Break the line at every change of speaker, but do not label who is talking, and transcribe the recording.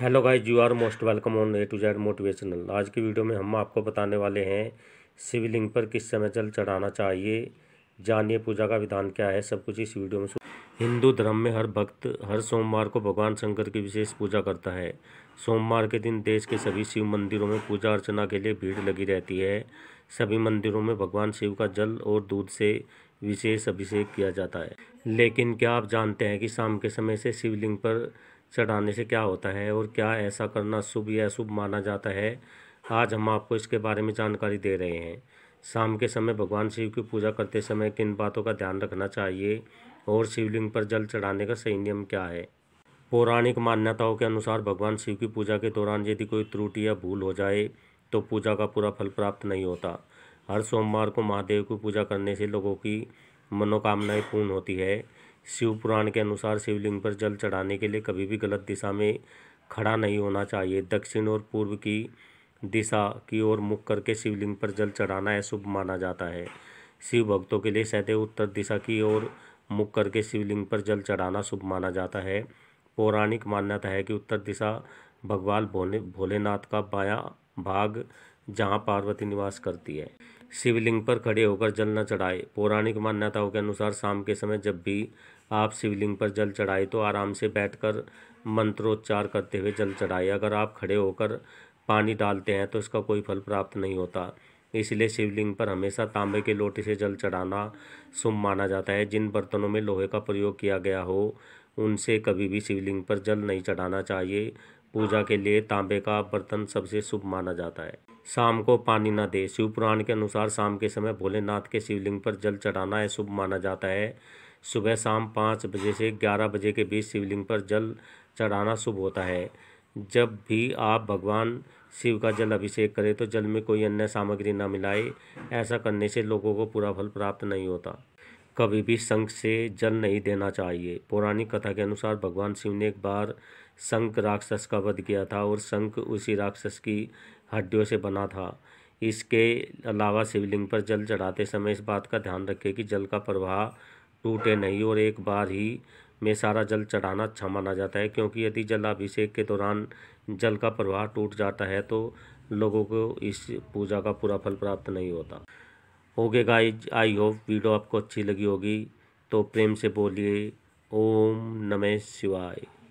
hello guys you are most welcome on A to Z motivational आज की video में हम आपको बताने वाले हैं शिवलिंग पर किस समय जल चढ़ाना चाहिए जानिए पूजा का विधान क्या है सब कुछ इस वीडियो में हिंदू धर्म में हर भक्त हर सोमवार को भगवान शंकर की विशेष पूजा करता है सोमवार के दिन देश के सभी शिव मंदिरों में पूजा अर्चना के लिए भीड़ लगी रहती है सभी मंदिरों में भगवान शिव का जल और दूध से विशेष अभिषेक किया जाता है लेकिन क्या आप जानते हैं कि शाम के समय से शिवलिंग पर चढ़ाने से क्या होता है और क्या ऐसा करना शुभ या अशुभ माना जाता है आज हम आपको इसके बारे में जानकारी दे रहे हैं शाम के समय भगवान शिव की पूजा करते समय किन बातों का ध्यान रखना चाहिए और शिवलिंग पर जल चढ़ाने का सही नियम क्या है पौराणिक मान्यताओं के अनुसार भगवान शिव की पूजा के दौरान यदि कोई त्रुटि या भूल हो जाए तो पूजा का पूरा फल प्राप्त नहीं होता हर सोमवार को महादेव की पूजा करने से लोगों की मनोकामनाएं पूर्ण होती है शिव पुराण के अनुसार शिवलिंग पर जल चढ़ाने के लिए कभी भी गलत दिशा में खड़ा नहीं होना चाहिए दक्षिण और पूर्व की दिशा की ओर मुख करके शिवलिंग पर जल चढ़ाना अशुभ माना जाता है शिव भक्तों के लिए सदैव उत्तर दिशा की ओर मुख करके शिवलिंग पर जल चढ़ाना शुभ माना जाता है पौराणिक मान्यता है कि उत्तर दिशा भगवान भोले भोलेनाथ का बाया भाग जहां पार्वती निवास करती है शिवलिंग पर खड़े होकर जल न चढ़ाए पौराणिक मान्यताओं के अनुसार शाम के समय जब भी आप शिवलिंग पर जल चढ़ाए तो आराम से बैठकर मंत्रोच्चार करते हुए जल चढ़ाए अगर आप खड़े होकर पानी डालते हैं तो इसका कोई फल प्राप्त नहीं होता इसलिए शिवलिंग पर हमेशा तांबे के लोटे से जल चढ़ाना शुभ माना जाता है जिन बर्तनों में लोहे का प्रयोग किया गया हो उनसे कभी भी शिवलिंग पर जल नहीं चढ़ाना चाहिए पूजा के लिए तांबे का बर्तन सबसे शुभ माना जाता है शाम को पानी ना दे शिव पुराण के अनुसार शाम के समय भोलेनाथ के शिवलिंग पर जल चढ़ाना अशुभ माना जाता है सुबह शाम पाँच बजे से ग्यारह बजे के बीच शिवलिंग पर जल चढ़ाना शुभ होता है जब भी आप भगवान शिव का जल अभिषेक करें तो जल में कोई अन्य सामग्री ना मिलाए ऐसा करने से लोगों को पूरा फल प्राप्त नहीं होता कभी भी शंख से जल नहीं देना चाहिए पौराणिक कथा के अनुसार भगवान शिव ने एक बार शंख राक्षस का वध किया था और शंख उसी राक्षस की हड्डियों से बना था इसके अलावा शिवलिंग पर जल चढ़ाते समय इस बात का ध्यान रखें कि जल का प्रवाह टूटे नहीं और एक बार ही में सारा जल चढ़ाना अच्छा माना जाता है क्योंकि यदि जलाभिषेक के दौरान जल का प्रवाह टूट जाता है तो लोगों को इस पूजा का पूरा फल प्राप्त नहीं होता okay guys I hope video आपको अच्छी लगी होगी तो प्रेम से बोलिए ओम नमः शिवाय